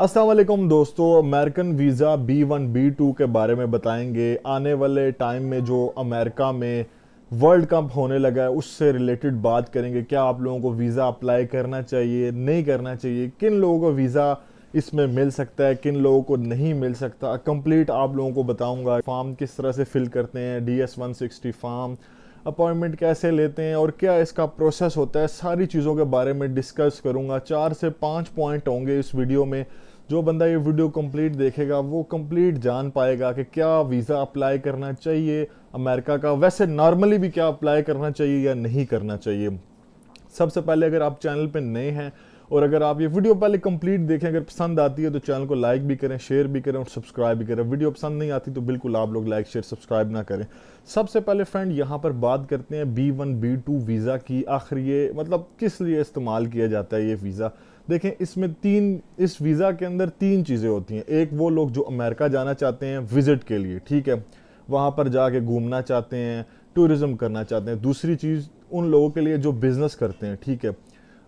असलम दोस्तों American visa B one B two के बारे में बताएंगे आने वाले टाइम में जो अमेरिका में वर्ल्ड कप होने लगा है उससे रिलेटेड बात करेंगे क्या आप लोगों को वीज़ा अप्लाई करना चाहिए नहीं करना चाहिए किन लोगों को वीज़ा इसमें मिल सकता है किन लोगों को नहीं मिल सकता कंप्लीट आप लोगों को बताऊंगा फॉर्म किस तरह से फिल करते हैं D S one sixty form appointment कैसे लेते हैं और क्या इसका प्रोसेस होता है सारी चीज़ों के बारे में डिस्कस करूंगा चार से पाँच पॉइंट होंगे इस वीडियो में जो बंदा ये वीडियो कंप्लीट देखेगा वो कंप्लीट जान पाएगा कि क्या वीज़ा अप्लाई करना चाहिए अमेरिका का वैसे नॉर्मली भी क्या अप्लाई करना चाहिए या नहीं करना चाहिए सबसे पहले अगर आप चैनल पर नए हैं और अगर आप ये वीडियो पहले कंप्लीट देखें अगर पसंद आती है तो चैनल को लाइक भी करें शेयर भी करें और सब्सक्राइब भी करें वीडियो पसंद नहीं आती तो बिल्कुल आप लोग लाइक शेयर सब्सक्राइब ना करें सबसे पहले फ्रेंड यहाँ पर बात करते हैं B one B two visa की आखिर ये मतलब किस लिए इस्तेमाल किया जाता है ये वीज़ा देखें इसमें तीन इस वीज़ा के अंदर तीन चीज़ें होती हैं एक वो लोग जो अमेरिका जाना चाहते हैं विज़िट के लिए ठीक है वहाँ पर जाके घूमना चाहते हैं टूरिज़म करना चाहते हैं दूसरी चीज़ उन लोगों के लिए जो बिज़नेस करते हैं ठीक है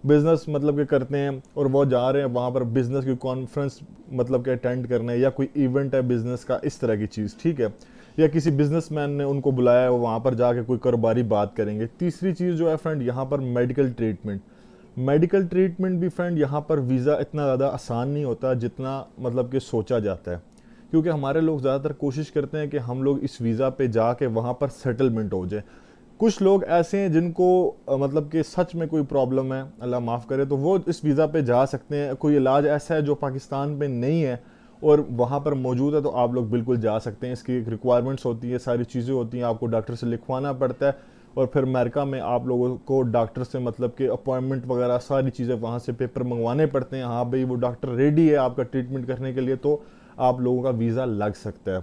बिज़नेस मतलब के करते हैं और वो जा रहे हैं वहाँ पर बिज़नेस की कॉन्फ्रेंस मतलब के अटेंड करने या कोई इवेंट है बिज़नेस का इस तरह की चीज़ ठीक है या किसी बिजनेसमैन ने उनको बुलाया है वहाँ पर जाके कोई कारोबारी बात करेंगे तीसरी चीज़ जो है फ्रेंड यहाँ पर मेडिकल ट्रीटमेंट मेडिकल ट्रीटमेंट भी फ्रेंड यहाँ पर वीज़ा इतना ज़्यादा आसान नहीं होता जितना मतलब कि सोचा जाता है क्योंकि हमारे लोग ज़्यादातर कोशिश करते हैं कि हम लोग इस वीज़ा पे जा के वहाँ पर सेटलमेंट हो जाए कुछ लोग ऐसे हैं जिनको मतलब कि सच में कोई प्रॉब्लम है अल्लाह माफ़ करे तो वो इस वीज़ा पे जा सकते हैं कोई इलाज ऐसा है जो पाकिस्तान में नहीं है और वहाँ पर मौजूद है तो आप लोग बिल्कुल जा सकते हैं इसकी एक रिक्वायरमेंट्स होती है सारी चीज़ें होती हैं आपको डॉक्टर से लिखवाना पड़ता है और फिर अमेरिका में आप लोगों को डॉक्टर से मतलब कि अपॉइंटमेंट वगैरह सारी चीज़ें वहाँ से पेपर मंगवाने पड़ते हैं हाँ भाई वो डॉक्टर रेडी है आपका ट्रीटमेंट करने के लिए तो आप लोगों का वीज़ा लग सकता है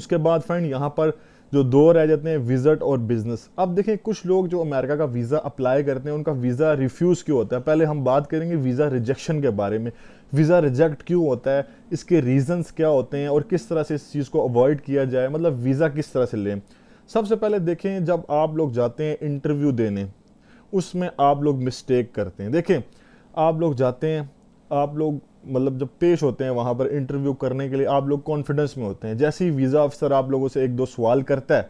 उसके बाद फ्रेंड यहाँ पर जो दो रह जाते हैं विज़िट और बिज़नेस अब देखें कुछ लोग जो अमेरिका का वीज़ा अप्लाई करते हैं उनका वीज़ा रिफ्यूज़ क्यों होता है पहले हम बात करेंगे वीज़ा रिजेक्शन के बारे में वीज़ा रिजेक्ट क्यों होता है इसके रीज़न्स क्या होते हैं और किस तरह से इस चीज़ को अवॉइड किया जाए मतलब वीज़ा किस तरह से लें सबसे पहले देखें जब आप लोग जाते हैं इंटरव्यू देने उसमें आप लोग मिस्टेक करते हैं देखें आप लोग जाते हैं आप लोग मतलब जब पेश होते हैं वहाँ पर इंटरव्यू करने के लिए आप लोग कॉन्फिडेंस में होते हैं जैसे ही वीज़ा अफसर आप लोगों से एक दो सवाल करता है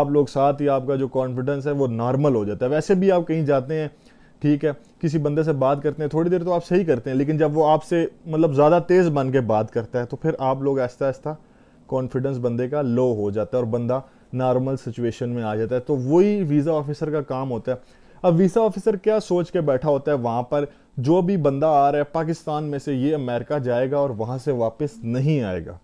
आप लोग साथ ही आपका जो कॉन्फिडेंस है वो नॉर्मल हो जाता है वैसे भी आप कहीं जाते हैं ठीक है किसी बंदे से बात करते हैं थोड़ी देर तो आप सही करते हैं लेकिन जब वो आपसे मतलब ज़्यादा तेज़ बन के बात करता है तो फिर आप लोग ऐसा ऐसा कॉन्फिडेंस बंदे का लो हो जाता है और बंदा नॉर्मल सिचुएशन में आ जाता है तो वही वीज़ा ऑफिसर का काम होता है अब वीज़ा ऑफिसर क्या सोच के बैठा होता है वहाँ पर जो भी बंदा आ रहा है पाकिस्तान में से ये अमेरिका जाएगा और वहाँ से वापस नहीं आएगा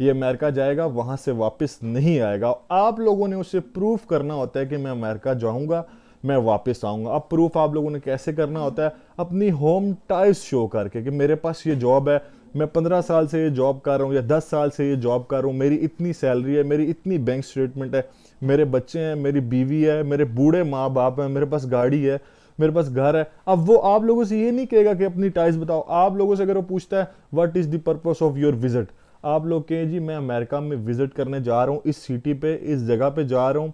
ये अमेरिका जाएगा वहाँ से वापस नहीं आएगा आप लोगों ने उसे प्रूफ करना होता है कि मैं अमेरिका जाऊँगा मैं वापस आऊँगा अब प्रूफ आप लोगों ने कैसे करना होता है अपनी होम टाइस शो करके कि मेरे पास ये जॉब है मैं पंद्रह साल से ये जॉब कर रहा हूँ या दस साल से ये जॉब कर रहा हूँ मेरी इतनी सैलरी है मेरी इतनी बैंक स्टेटमेंट है मेरे बच्चे हैं मेरी बीवी है मेरे बूढ़े माँ बाप हैं मेरे पास गाड़ी है मेरे पास घर है अब वो आप लोगों से ये नहीं कहेगा कि अपनी टाइज बताओ आप लोगों से अगर वो पूछता है what is the purpose of your visit आप लोग कहें जी मैं अमेरिका में विजिट करने जा रहा हूँ इस सिटी पे इस जगह पे जा रहा हूँ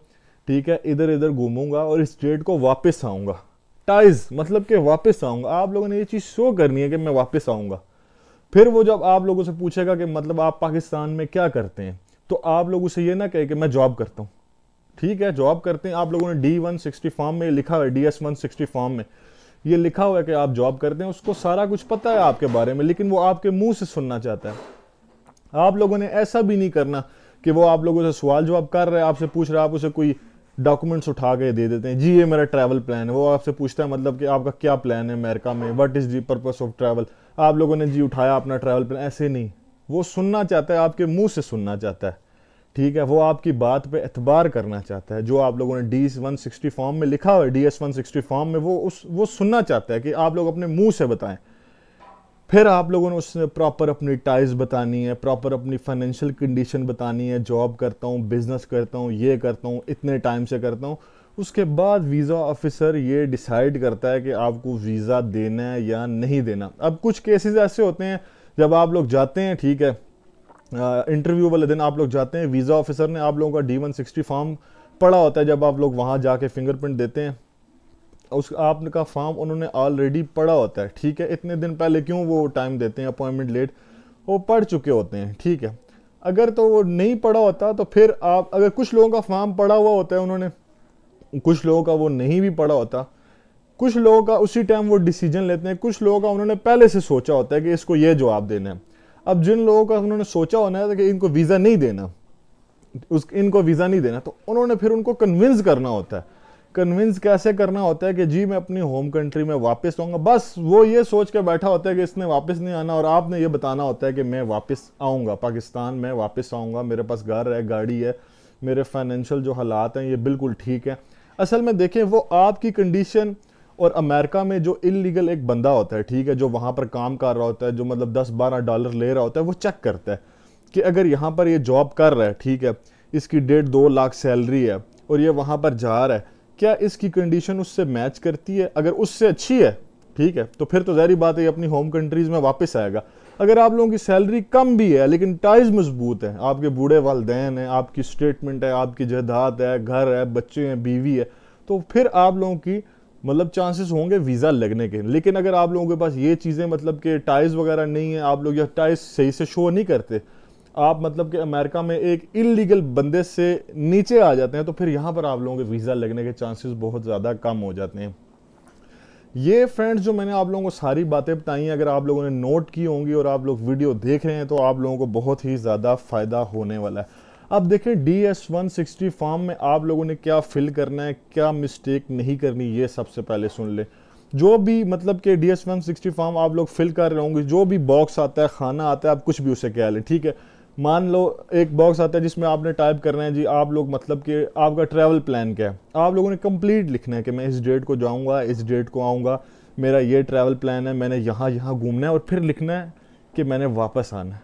ठीक है इधर इधर घूमूंगा और इस स्टेट को वापस आऊँगा टाइज मतलब कि वापस आऊँगा आप लोगों ने ये चीज़ शो करनी है कि मैं वापस आऊँगा फिर वो जब आप लोगों से पूछेगा कि मतलब आप पाकिस्तान में क्या करते हैं तो आप लोग उसे ये ना कहे कि मैं जॉब करता हूँ ठीक है जॉब करते हैं आप लोगों ने डी वन सिक्सटी फॉर्म में लिखा हुआ है D S one sixty form में ये लिखा हुआ है कि आप जॉब करते हैं उसको सारा कुछ पता है आपके बारे में लेकिन वो आपके मुंह से सुनना चाहता है आप लोगों ने ऐसा भी नहीं करना कि वो आप लोगों से सवाल जवाब कर रहे हैं आपसे पूछ रहा है आप उसे कोई डॉक्यूमेंट्स उठा के दे देते हैं जी ये मेरा ट्रैवल प्लान है वो आपसे पूछता है मतलब कि आपका क्या प्लान है अमेरिका में what is the purpose of travel आप लोगों ने जी उठाया अपना ट्रैवल प्लान ऐसे नहीं वो सुनना चाहता है आपके मुंह से सुनना चाहता है ठीक है वो आपकी बात पे एतबार करना चाहता है जो आप लोगों ने डी वन सिक्सटी फॉर्म में लिखा हुआ है D S one sixty form में वो उस वो सुनना चाहता है कि आप लोग अपने मुँह से बताएं फिर आप लोगों ने उसने प्रॉपर अपनी टाइज बतानी है प्रॉपर अपनी फाइनेंशियल कंडीशन बतानी है जॉब करता हूँ बिज़नेस करता हूँ ये करता हूँ इतने टाइम से करता हूँ उसके बाद वीज़ा ऑफिसर ये डिसाइड करता है कि आपको वीज़ा देना है या नहीं देना अब कुछ केसेस ऐसे होते हैं जब आप लोग जाते हैं ठीक है इंटरव्यू वाले दिन आप लोग जाते हैं वीज़ा ऑफिसर ने आप लोगों का डी वन सिक्सटी फॉर्म पड़ा होता है जब आप लोग वहाँ जाके फिंगरप्रिंट देते हैं उस आपने का फॉर्म उन्होंने ऑलरेडी पढ़ा होता है ठीक है इतने दिन पहले क्यों वो टाइम देते हैं अपॉइंटमेंट लेट वो पढ़ चुके होते हैं ठीक है अगर तो वो नहीं पढ़ा होता तो फिर आप अगर कुछ लोगों का फॉर्म पढ़ा हुआ होता है उन्होंने कुछ लोगों का वो नहीं भी पढ़ा होता कुछ लोगों का उसी टाइम वो डिसीजन लेते हैं कुछ लोगों का उन्होंने पहले से सोचा होता है कि इसको ये जवाब देना है अब जिन लोगों का उन्होंने सोचा होना है कि इनको वीज़ा नहीं देना उस इनको वीज़ा नहीं देना तो उन्होंने फिर उनको कन्विंस करना होता है कन्विंस कैसे करना होता है कि जी मैं अपनी होम कंट्री में वापस आऊँगा बस वो ये सोच के बैठा होता है कि इसने वापस नहीं आना और आपने ये बताना होता है कि मैं वापस आऊँगा पाकिस्तान में वापस आऊँगा मेरे पास घर है गाड़ी है मेरे फाइनेंशियल जो हालात हैं ये बिल्कुल ठीक है असल में देखें वो आपकी कंडीशन और अमेरिका में जो इलीगल एक बंदा होता है ठीक है जो वहाँ पर काम कर रहा होता है जो मतलब दस बारह डॉलर ले रहा होता है वो चेक करता है कि अगर यहाँ पर ये जॉब कर रहा है ठीक है इसकी डेढ़ दो लाख सैलरी है और ये वहाँ पर जा रहा है क्या इसकी कंडीशन उससे मैच करती है अगर उससे अच्छी है ठीक है तो फिर तो जहरी बात है अपनी होम कंट्रीज़ में वापस आएगा अगर आप लोगों की सैलरी कम भी है लेकिन टाइज मजबूत है आपके बूढ़े वालदेन हैं आपकी स्टेटमेंट है आपकी जहदात है घर है बच्चे हैं बीवी है तो फिर आप लोगों की मतलब चांसेस होंगे वीज़ा लगने के लेकिन अगर आप लोगों के पास ये चीज़ें मतलब कि टाइज वगैरह नहीं है आप लोग या टाइज सही से शो नहीं करते आप मतलब कि अमेरिका में एक इलीगल बंदे से नीचे आ जाते हैं तो फिर यहाँ पर आप लोगों के वीज़ा लगने के चांसेस बहुत ज़्यादा कम हो जाते हैं ये फ्रेंड्स जो मैंने आप लोगों को सारी बातें बताई हैं अगर आप लोगों ने नोट की होंगी और आप लोग वीडियो देख रहे हैं तो आप लोगों को बहुत ही ज़्यादा फ़ायदा होने वाला है अब देखें D S one sixty form में आप लोगों ने क्या फिल करना है क्या मिस्टेक नहीं करनी ये सबसे पहले सुन ले जो भी मतलब कि D S one sixty form आप लोग फिल कर रहे होंगे जो भी बॉक्स आता है खाना आता है आप कुछ भी उसे कह लें ठीक है मान लो एक बॉक्स आता है जिसमें आपने टाइप करना है जी आप लोग मतलब कि आपका ट्रैवल प्लान क्या है आप लोगों ने कंप्लीट लिखना है कि मैं इस डेट को जाऊँगा इस डेट को आऊँगा मेरा ये ट्रैवल प्लान है मैंने यहाँ यहाँ घूमना है और फिर लिखना है कि मैंने वापस आना है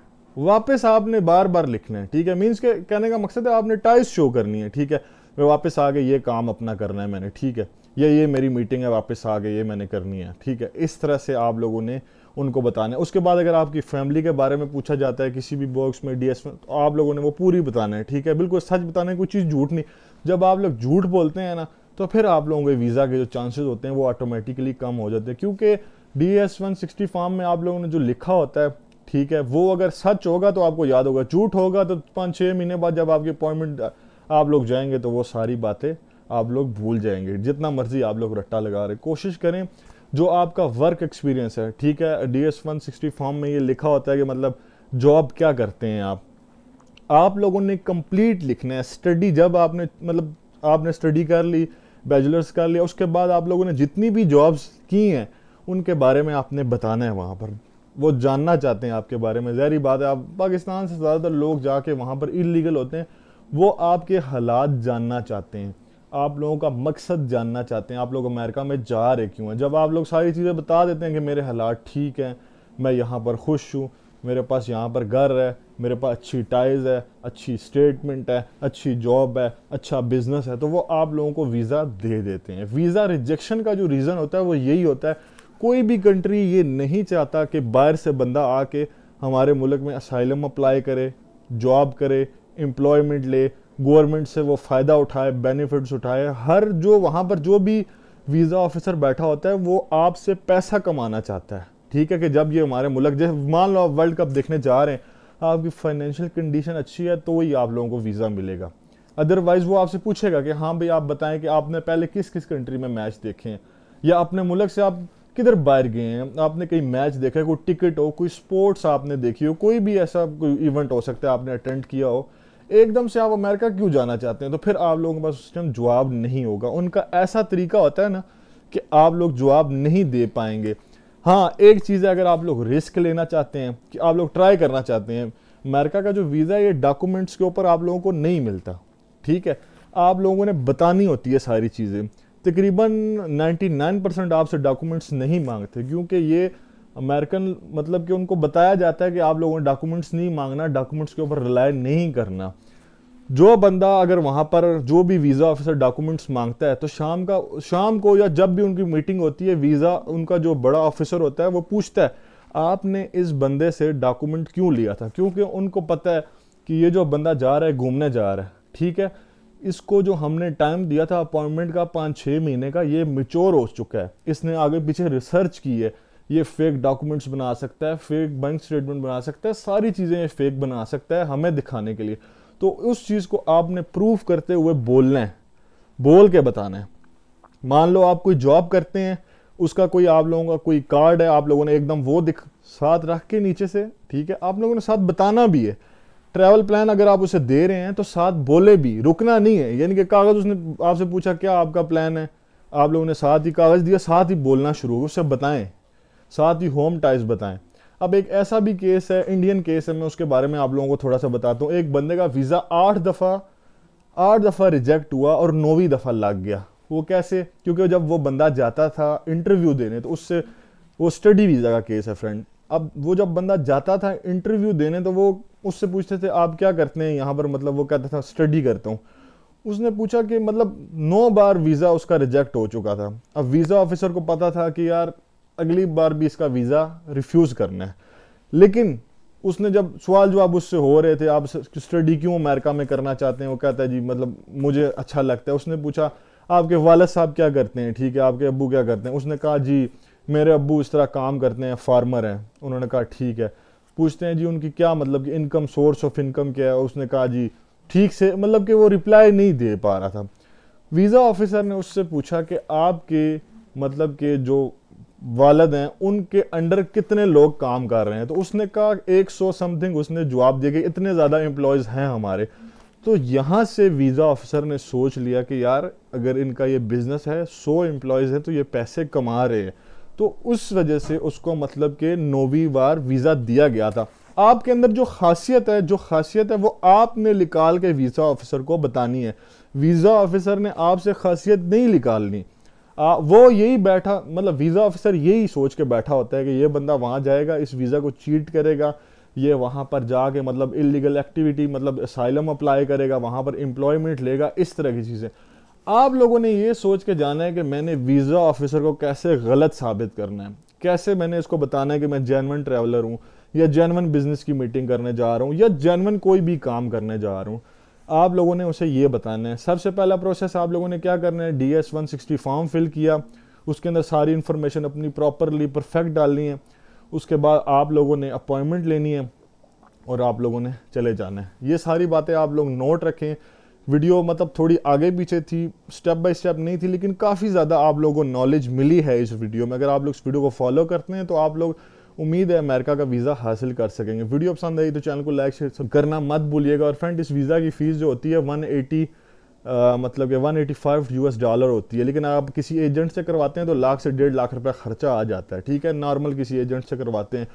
वापस आपने बार बार लिखना है ठीक है मीन्स के कहने का मकसद है आपने टाइस शो करनी है ठीक है मैं वापस आ गए ये काम अपना करना है मैंने ठीक है ये ये मेरी मीटिंग है वापस आ गए ये मैंने करनी है ठीक है इस तरह से आप लोगों ने उनको बताना है उसके बाद अगर आपकी फैमिली के बारे में पूछा जाता है किसी भी बॉक्स में डीएस में तो आप लोगों ने वो पूरी बताना है ठीक है बिल्कुल सच बताना है कोई चीज़ झूठ नहीं जब आप लोग झूठ बोलते हैं ना तो फिर आप लोगों के वीज़ा के जो चांसेस होते हैं वो ऑटोमेटिकली कम हो जाते हैं क्योंकि D S one sixty form में आप लोगों ने जो लिखा होता है ठीक है वो अगर सच होगा तो आपको याद होगा झूठ होगा तो पाँच छः महीने बाद जब आपकी अपॉइंटमेंट आप लोग जाएंगे तो वो सारी बातें आप लोग भूल जाएंगे जितना मर्जी आप लोग रट्टा लगा रहे कोशिश करें जो आपका वर्क एक्सपीरियंस है ठीक है D S one sixty form में ये लिखा होता है कि मतलब जॉब क्या करते हैं आप आप लोगों ने कंप्लीट लिखना है स्टडी जब आपने मतलब आपने स्टडी कर ली बैचलर्स कर लिया उसके बाद आप लोगों ने जितनी भी जॉब्स की हैं उनके बारे में आपने बताना है वहाँ पर वो जानना चाहते हैं आपके बारे में जहरी बात है आप पाकिस्तान से ज़्यादातर लोग जाके वहाँ पर इलीगल होते हैं वो आपके हालात जानना चाहते हैं आप लोगों का मकसद जानना चाहते हैं आप लोग अमेरिका में जा रहे क्यों हैं जब आप लोग सारी चीज़ें बता देते हैं कि मेरे हालात ठीक हैं मैं यहाँ पर खुश हूँ मेरे पास यहाँ पर घर है मेरे पास अच्छी टाइज है अच्छी स्टेटमेंट है अच्छी जॉब है अच्छा बिजनेस है तो वो आप लोगों को वीज़ा दे देते हैं वीज़ा रिजेक्शन का जो रीज़न होता है वो यही होता है कोई भी कंट्री ये नहीं चाहता कि बाहर से बंदा आके हमारे मुल्क में असाइलम अप्लाई करे जॉब करे एम्प्लॉयमेंट ले गवर्नमेंट से वो फ़ायदा उठाए बेनिफिट्स उठाए हर जो वहाँ पर जो भी वीज़ा ऑफिसर बैठा होता है वो आपसे पैसा कमाना चाहता है ठीक है कि जब ये हमारे मुल्क जैसे मान लो आप वर्ल्ड कप देखने जा रहे हैं आपकी फाइनेंशियल कंडीशन अच्छी है तो ही आप लोगों को वीज़ा मिलेगा अदरवाइज़ वो आपसे पूछेगा कि हाँ भाई आप बताएं कि आपने पहले किस किस कंट्री में मैच देखे हैं या अपने मुल्क से आप किधर बाहर गए हैं आपने कहीं मैच देखा है कोई टिकट हो कोई स्पोर्ट्स आपने देखी हो कोई भी ऐसा कोई इवेंट हो सकता है आपने अटेंड किया हो एकदम से आप अमेरिका क्यों जाना चाहते हैं तो फिर आप लोगों के पास उस टाइम जवाब नहीं होगा उनका ऐसा तरीका होता है ना कि आप लोग जवाब नहीं दे पाएंगे हाँ एक चीज़ है अगर आप लोग रिस्क लेना चाहते हैं कि आप लोग ट्राई करना चाहते हैं अमेरिका का जो वीज़ा है ये डॉक्यूमेंट्स के ऊपर आप लोगों को नहीं मिलता ठीक है आप लोगों ने बतानी होती है सारी चीज़ें तकरीबन 99 परसेंट आपसे डॉक्यूमेंट्स नहीं मांगते क्योंकि ये अमेरिकन मतलब कि उनको बताया जाता है कि आप लोगों ने डॉक्यूमेंट्स नहीं मांगना डॉक्यूमेंट्स के ऊपर रिलाय नहीं करना जो बंदा अगर वहाँ पर जो भी वीज़ा ऑफिसर डॉक्यूमेंट्स मांगता है तो शाम का शाम को या जब भी उनकी मीटिंग होती है वीज़ा उनका जो बड़ा ऑफिसर होता है वो पूछता है आपने इस बंदे से डॉक्यूमेंट क्यों लिया था क्योंकि उनको पता है कि ये जो बंदा जा रहा है घूमने जा रहा है ठीक है इसको जो हमने टाइम दिया था अपॉइंटमेंट का पाँच छः महीने का ये मिच्योर हो चुका है इसने आगे पीछे रिसर्च की है ये फेक डॉक्यूमेंट्स बना सकता है फेक बैंक स्टेटमेंट बना सकता है सारी चीज़ें ये फेक बना सकता है हमें दिखाने के लिए तो उस चीज़ को आपने प्रूव करते हुए बोलना है बोल के बताना है मान लो आप कोई जॉब करते हैं उसका कोई आप लोगों का कोई कार्ड है आप लोगों ने एकदम वो दिख साथ रख के नीचे से ठीक है आप लोगों ने साथ बताना भी है ट्रैवल प्लान अगर आप उसे दे रहे हैं तो साथ बोले भी रुकना नहीं है यानी कि कागज़ उसने आपसे पूछा क्या आपका प्लान है आप लोगों ने साथ ही कागज़ दिया साथ ही बोलना शुरू हो उससे बताएं साथ ही होम टाइज बताएं अब एक ऐसा भी केस है इंडियन केस है मैं उसके बारे में आप लोगों को थोड़ा सा बताता हूँ एक बंदे का वीज़ा आठ दफ़ा आठ दफ़ा रिजेक्ट हुआ और नौवीं दफ़ा लग गया वो कैसे क्योंकि जब वो बंदा जाता था इंटरव्यू देने तो उससे वो स्टडी वीज़ा का केस है फ्रेंड अब वो जब बंदा जाता था इंटरव्यू देने तो वो उससे पूछते थे आप क्या करते हैं यहाँ पर मतलब वो कहता था स्टडी करता हूँ उसने पूछा कि मतलब नौ बार वीज़ा उसका रिजेक्ट हो चुका था अब वीज़ा ऑफिसर को पता था कि यार अगली बार भी इसका वीज़ा रिफ्यूज़ करना है लेकिन उसने जब सवाल जवाब उससे हो रहे थे आप स्टडी क्यों अमेरिका में करना चाहते हैं वो कहता है जी मतलब मुझे अच्छा लगता है उसने पूछा आपके वालद साहब क्या करते हैं ठीक है आपके अबू क्या करते हैं उसने कहा जी मेरे अबू इस तरह काम करते हैं फार्मर हैं उन्होंने कहा ठीक है पूछते हैं जी उनकी क्या मतलब कि इनकम सोर्स ऑफ इनकम क्या है उसने कहा जी ठीक से मतलब कि वो रिप्लाई नहीं दे पा रहा था वीज़ा ऑफिसर ने उससे पूछा कि आपके मतलब के जो वालद हैं उनके अंडर कितने लोग काम कर रहे हैं तो उसने कहा 100 समथिंग उसने जवाब दिया कि इतने ज़्यादा एम्प्लॉयज़ हैं हमारे तो यहाँ से वीज़ा ऑफिसर ने सोच लिया कि यार अगर इनका ये बिज़नेस है 100 एम्प्लॉयज़ हैं तो ये पैसे कमा रहे हैं तो उस वजह से उसको मतलब कि नौवीं बार वीज़ा दिया गया था आपके अंदर जो खासियत है जो खासियत है वो आपने निकाल के वीज़ा ऑफिसर को बतानी है वीज़ा ऑफिसर ने आपसे खासियत नहीं निकालनी आ, वो यही बैठा मतलब वीज़ा ऑफिसर यही सोच के बैठा होता है कि ये बंदा वहाँ जाएगा इस वीज़ा को चीट करेगा ये वहाँ पर जाके मतलब इलीगल एक्टिविटी मतलब असाइलम अप्लाई करेगा वहाँ पर एम्प्लॉयमेंट लेगा इस तरह की चीज़ें आप लोगों ने ये सोच के जाना है कि मैंने वीज़ा ऑफिसर को कैसे गलत साबित करना है कैसे मैंने इसको बताना है कि मैं जैनवन ट्रैवलर हूँ या जैनवन बिजनेस की मीटिंग करने जा रहा हूँ या जैनवन कोई भी काम करने जा रहा हूँ आप लोगों ने उसे ये बताना है सबसे पहला प्रोसेस आप लोगों ने क्या करना है D S one sixty form fill किया उसके अंदर सारी इन्फॉर्मेशन अपनी प्रॉपरली परफेक्ट डालनी है उसके बाद आप लोगों ने अपॉइंटमेंट लेनी है और आप लोगों ने चले जाना है ये सारी बातें आप लोग नोट रखें वीडियो मतलब थोड़ी आगे पीछे थी स्टेप बाय स्टेप नहीं थी लेकिन काफ़ी ज़्यादा आप लोगों को नॉलेज मिली है इस वीडियो में अगर आप लोग इस वीडियो को फॉलो करते हैं तो आप लोग उम्मीद है अमेरिका का वीज़ा हासिल कर सकेंगे वीडियो पसंद आई तो चैनल को लाइक शेयर करना मत भूलिएगा और फ्रेंड इस वीज़ा की फ़ीस जो होती है वन एटी मतलब कि 185 यूएस डॉलर होती है लेकिन आप किसी एजेंट से करवाते हैं तो लाख से डेढ़ लाख रुपया खर्चा आ जाता है ठीक है नॉर्मल किसी एजेंट से करवाते हैं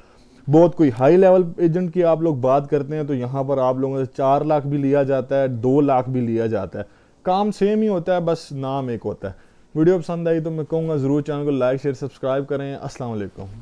बहुत कोई हाई लेवल एजेंट की आप लोग बात करते हैं तो यहाँ पर आप लोगों से चार लाख भी लिया जाता है दो लाख भी लिया जाता है काम सेम ही होता है बस नाम एक होता है वीडियो पसंद आई तो मैं कहूँगा ज़रूर चैनल को लाइक शेयर सब्सक्राइब करें असलकम